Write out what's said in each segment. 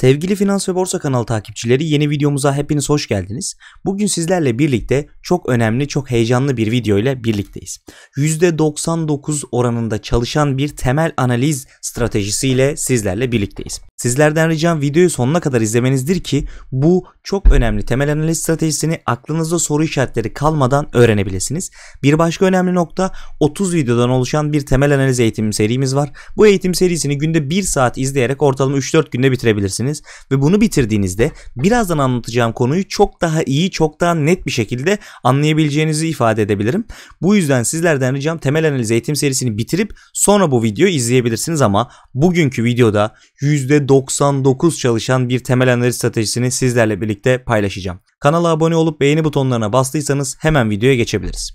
Sevgili Finans ve Borsa kanalı takipçileri yeni videomuza hepiniz hoş geldiniz. Bugün sizlerle birlikte çok önemli, çok heyecanlı bir video ile birlikteyiz. %99 oranında çalışan bir temel analiz stratejisiyle sizlerle birlikteyiz. Sizlerden ricam videoyu sonuna kadar izlemenizdir ki bu çok önemli temel analiz stratejisini aklınızda soru işaretleri kalmadan öğrenebilirsiniz. Bir başka önemli nokta 30 videodan oluşan bir temel analiz eğitim serimiz var. Bu eğitim serisini günde 1 saat izleyerek ortalama 3-4 günde bitirebilirsiniz edebilirsiniz ve bunu bitirdiğinizde birazdan anlatacağım konuyu çok daha iyi, çok daha net bir şekilde anlayabileceğinizi ifade edebilirim. Bu yüzden sizlerden ricam temel analiz eğitim serisini bitirip sonra bu videoyu izleyebilirsiniz ama bugünkü videoda %99 çalışan bir temel analiz stratejisini sizlerle birlikte paylaşacağım. Kanala abone olup beğeni butonlarına bastıysanız hemen videoya geçebiliriz.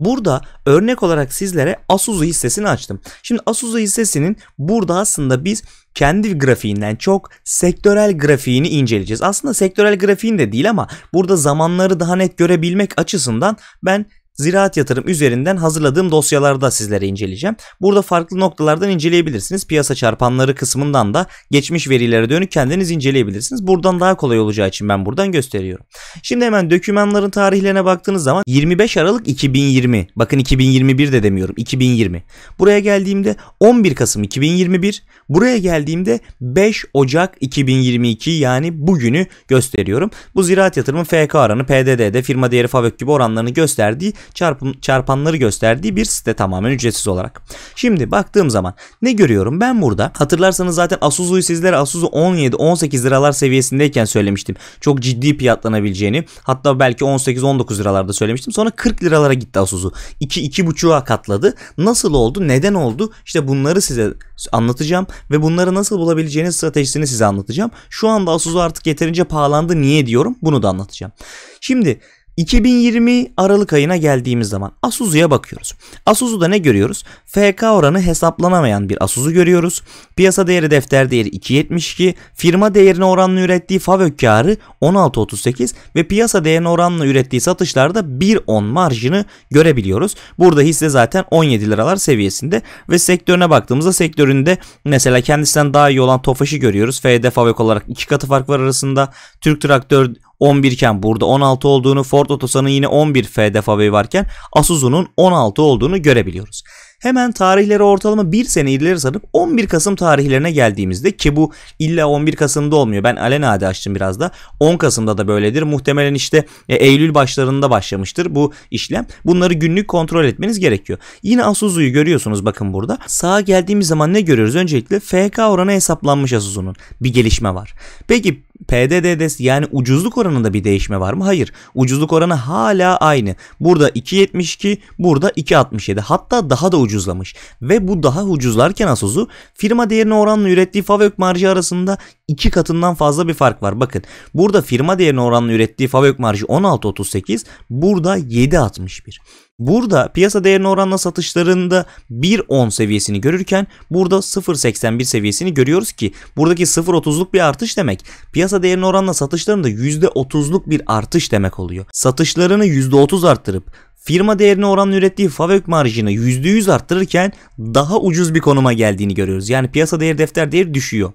Burada örnek olarak sizlere Asus'u hissesini açtım. Şimdi Asus'u hissesinin burada aslında biz kendi grafiğinden çok sektörel grafiğini inceleyeceğiz. Aslında sektörel grafiğin de değil ama burada zamanları daha net görebilmek açısından ben Ziraat Yatırım üzerinden hazırladığım dosyalarda sizlere inceleyeceğim. Burada farklı noktalardan inceleyebilirsiniz. Piyasa çarpanları kısmından da geçmiş verilere dönük kendiniz inceleyebilirsiniz. Buradan daha kolay olacağı için ben buradan gösteriyorum. Şimdi hemen dokümanların tarihlerine baktığınız zaman 25 Aralık 2020. Bakın 2021 de demiyorum. 2020. Buraya geldiğimde 11 Kasım 2021. Buraya geldiğimde 5 Ocak 2022 yani bugünü gösteriyorum. Bu ziraat yatırımın FK oranı, PDD'de firma değeri, FAVÖK gibi oranlarını gösterdiği çarpım, çarpanları gösterdiği bir site tamamen ücretsiz olarak. Şimdi baktığım zaman ne görüyorum ben burada? Hatırlarsanız zaten Asus'u sizlere Asus'u 17-18 liralar seviyesindeyken söylemiştim. Çok ciddi fiyatlanabileceğini hatta belki 18-19 liralarda söylemiştim. Sonra 40 liralara gitti Asus'u. 2-2.5'a katladı. Nasıl oldu? Neden oldu? İşte bunları size anlatacağım ve bunları nasıl bulabileceğiniz stratejisini size anlatacağım. Şu anda Asus'u artık yeterince pahalandı. Niye diyorum? Bunu da anlatacağım. Şimdi 2020 Aralık ayına geldiğimiz zaman Asuzu'ya bakıyoruz. Asuzu'da ne görüyoruz? FK oranı hesaplanamayan bir Asuzu görüyoruz. Piyasa değeri defter değeri 2.72, firma değerine oranla ürettiği FAVÖK karı 16.38 ve piyasa değerine oranla ürettiği satışlarda 1.10 marjını görebiliyoruz. Burada hisse zaten 17 liralar seviyesinde ve sektörüne baktığımızda sektöründe mesela kendisinden daha iyi olan Tofaş'ı görüyoruz. FD FAVÖK olarak iki katı fark var arasında. Türk Traktör 11 iken burada 16 olduğunu Ford Otosan'ın yine 11 FD Fabi varken Asuzu'nun 16 olduğunu görebiliyoruz. Hemen tarihleri ortalama bir sene ileri sarıp 11 Kasım tarihlerine geldiğimizde ki bu illa 11 Kasım'da olmuyor. Ben alenade açtım biraz da. 10 Kasım'da da böyledir. Muhtemelen işte e, Eylül başlarında başlamıştır bu işlem. Bunları günlük kontrol etmeniz gerekiyor. Yine Asuzu'yu görüyorsunuz bakın burada. Sağa geldiğimiz zaman ne görüyoruz? Öncelikle FK oranı hesaplanmış Asuzu'nun. Bir gelişme var. Peki PDD'de yani ucuzluk oranında bir değişme var mı? Hayır. Ucuzluk oranı hala aynı. Burada 2.72, burada 2.67. Hatta daha da ucuzlamış. Ve bu daha ucuzlarken Asus'u firma değerine oranla ürettiği Favök marjı arasında 2 katından fazla bir fark var. Bakın burada firma değerine oranla ürettiği Favök marjı 16.38, burada 7.61. Burada piyasa değerine oranla satışlarında 1.10 seviyesini görürken burada 0.81 seviyesini görüyoruz ki buradaki 0.30'luk bir artış demek piyasa değerine oranla satışlarında %30'luk bir artış demek oluyor. Satışlarını %30 arttırıp firma değerine oranla ürettiği FAVÖK marjını %100 arttırırken daha ucuz bir konuma geldiğini görüyoruz. Yani piyasa değeri defter değeri düşüyor.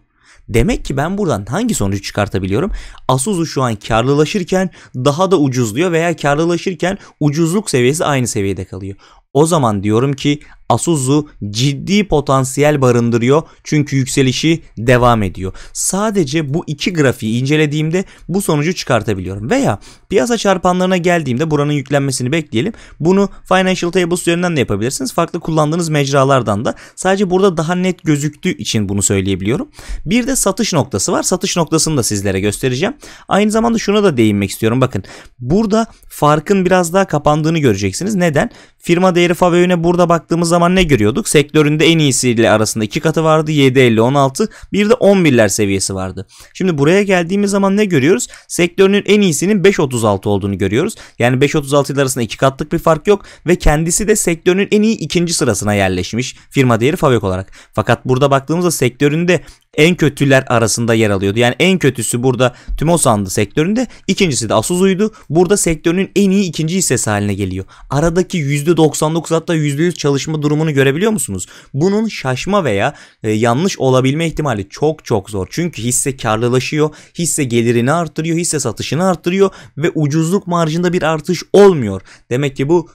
Demek ki ben buradan hangi sonucu çıkartabiliyorum? Asus'u şu an karlılaşırken daha da ucuzluyor veya karlılaşırken ucuzluk seviyesi aynı seviyede kalıyor. O zaman diyorum ki Asuzu ciddi potansiyel barındırıyor çünkü yükselişi devam ediyor. Sadece bu iki grafiği incelediğimde bu sonucu çıkartabiliyorum. Veya piyasa çarpanlarına geldiğimde buranın yüklenmesini bekleyelim. Bunu Financial Tables üzerinden de yapabilirsiniz. Farklı kullandığınız mecralardan da. Sadece burada daha net gözüktüğü için bunu söyleyebiliyorum. Bir de satış noktası var. Satış noktasını da sizlere göstereceğim. Aynı zamanda şuna da değinmek istiyorum. Bakın burada farkın biraz daha kapandığını göreceksiniz. Neden? Firma değeri favöyüne burada baktığımız zaman zaman ne görüyorduk? Sektöründe en iyisiyle arasında iki katı vardı. 7.50-16 bir de 11'ler seviyesi vardı. Şimdi buraya geldiğimiz zaman ne görüyoruz? Sektörünün en iyisinin 5.36 olduğunu görüyoruz. Yani 5.36 ile arasında iki katlık bir fark yok ve kendisi de sektörünün en iyi ikinci sırasına yerleşmiş firma değeri Favek olarak. Fakat burada baktığımızda sektöründe en kötüler arasında yer alıyordu. Yani en kötüsü burada Tümosan'dı sektöründe. ikincisi de Asus'uydu. Burada sektörünün en iyi ikinci hissesi haline geliyor. Aradaki %99 hatta %100 çalışma durumu durumunu görebiliyor musunuz? Bunun şaşma veya e, yanlış olabilme ihtimali çok çok zor. Çünkü hisse karlılaşıyor, hisse gelirini arttırıyor, hisse satışını arttırıyor ve ucuzluk marjında bir artış olmuyor. Demek ki bu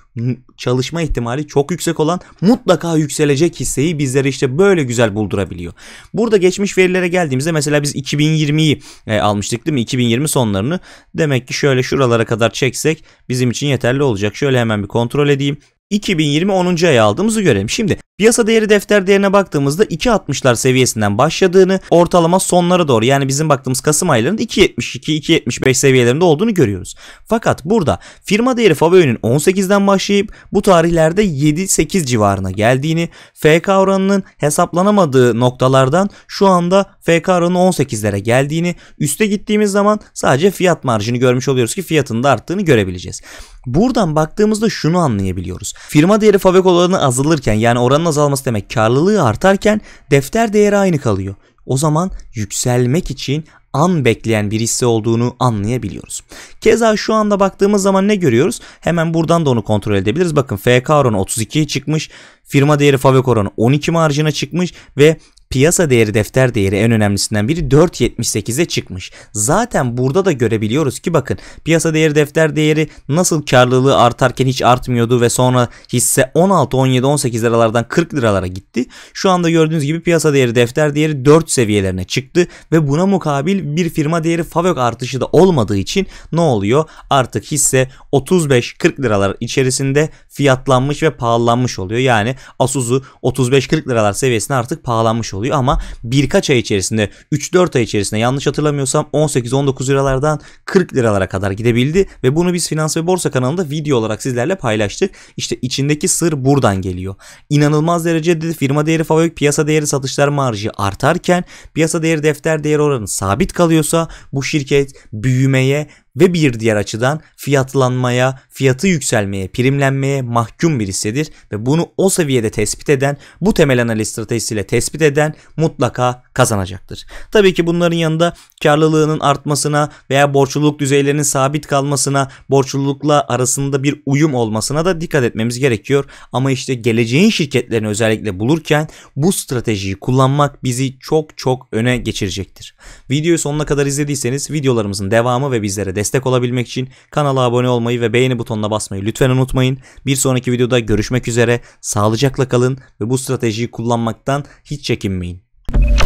çalışma ihtimali çok yüksek olan mutlaka yükselecek hisseyi bizlere işte böyle güzel buldurabiliyor. Burada geçmiş verilere geldiğimizde mesela biz 2020'yi e, almıştık değil mi? 2020 sonlarını. Demek ki şöyle şuralara kadar çeksek bizim için yeterli olacak. Şöyle hemen bir kontrol edeyim. 2020 10. aya aldığımızı görelim. Şimdi piyasa değeri defter değerine baktığımızda 2.60'lar seviyesinden başladığını ortalama sonlara doğru yani bizim baktığımız Kasım aylarında 2.72-2.75 seviyelerinde olduğunu görüyoruz. Fakat burada firma değeri Fabio'nun 18'den başlayıp bu tarihlerde 7-8 civarına geldiğini FK oranının hesaplanamadığı noktalardan şu anda FK oranı 18'lere geldiğini üste gittiğimiz zaman sadece fiyat marjını görmüş oluyoruz ki fiyatın da arttığını görebileceğiz. Buradan baktığımızda şunu anlayabiliyoruz. Firma değeri fabrik oranı azalırken yani oranın azalması demek karlılığı artarken defter değeri aynı kalıyor. O zaman yükselmek için an bekleyen bir hisse olduğunu anlayabiliyoruz. Keza şu anda baktığımız zaman ne görüyoruz? Hemen buradan da onu kontrol edebiliriz. Bakın FK oranı 32'ye çıkmış. Firma değeri fabrik oranı 12 marjına çıkmış ve piyasa değeri defter değeri en önemlisinden biri 4.78'e çıkmış. Zaten burada da görebiliyoruz ki bakın piyasa değeri defter değeri nasıl karlılığı artarken hiç artmıyordu ve sonra hisse 16, 17, 18 liralardan 40 liralara gitti. Şu anda gördüğünüz gibi piyasa değeri defter değeri 4 seviyelerine çıktı ve buna mukabil bir firma değeri favök artışı da olmadığı için ne oluyor? Artık hisse 35-40 liralar içerisinde fiyatlanmış ve pahalanmış oluyor. Yani Asus'u 35-40 liralar seviyesine artık pahalanmış oluyor ama birkaç ay içerisinde 3-4 ay içerisinde yanlış hatırlamıyorsam 18-19 liralardan 40 liralara kadar gidebildi ve bunu biz Finans ve Borsa kanalında video olarak sizlerle paylaştık. İşte içindeki sır buradan geliyor. İnanılmaz derecede firma değeri favori piyasa değeri satışlar marjı artarken piyasa değeri defter değeri oranı sabit kalıyorsa bu şirket büyümeye ve bir diğer açıdan fiyatlanmaya, fiyatı yükselmeye, primlenmeye mahkum bir hissedir ve bunu o seviyede tespit eden, bu temel analiz stratejisiyle tespit eden mutlaka kazanacaktır. Tabii ki bunların yanında karlılığının artmasına veya borçluluk düzeylerinin sabit kalmasına, borçlulukla arasında bir uyum olmasına da dikkat etmemiz gerekiyor. Ama işte geleceğin şirketlerini özellikle bulurken bu stratejiyi kullanmak bizi çok çok öne geçirecektir. Videoyu sonuna kadar izlediyseniz videolarımızın devamı ve bizlere destek destek olabilmek için kanala abone olmayı ve beğeni butonuna basmayı lütfen unutmayın. Bir sonraki videoda görüşmek üzere. Sağlıcakla kalın ve bu stratejiyi kullanmaktan hiç çekinmeyin.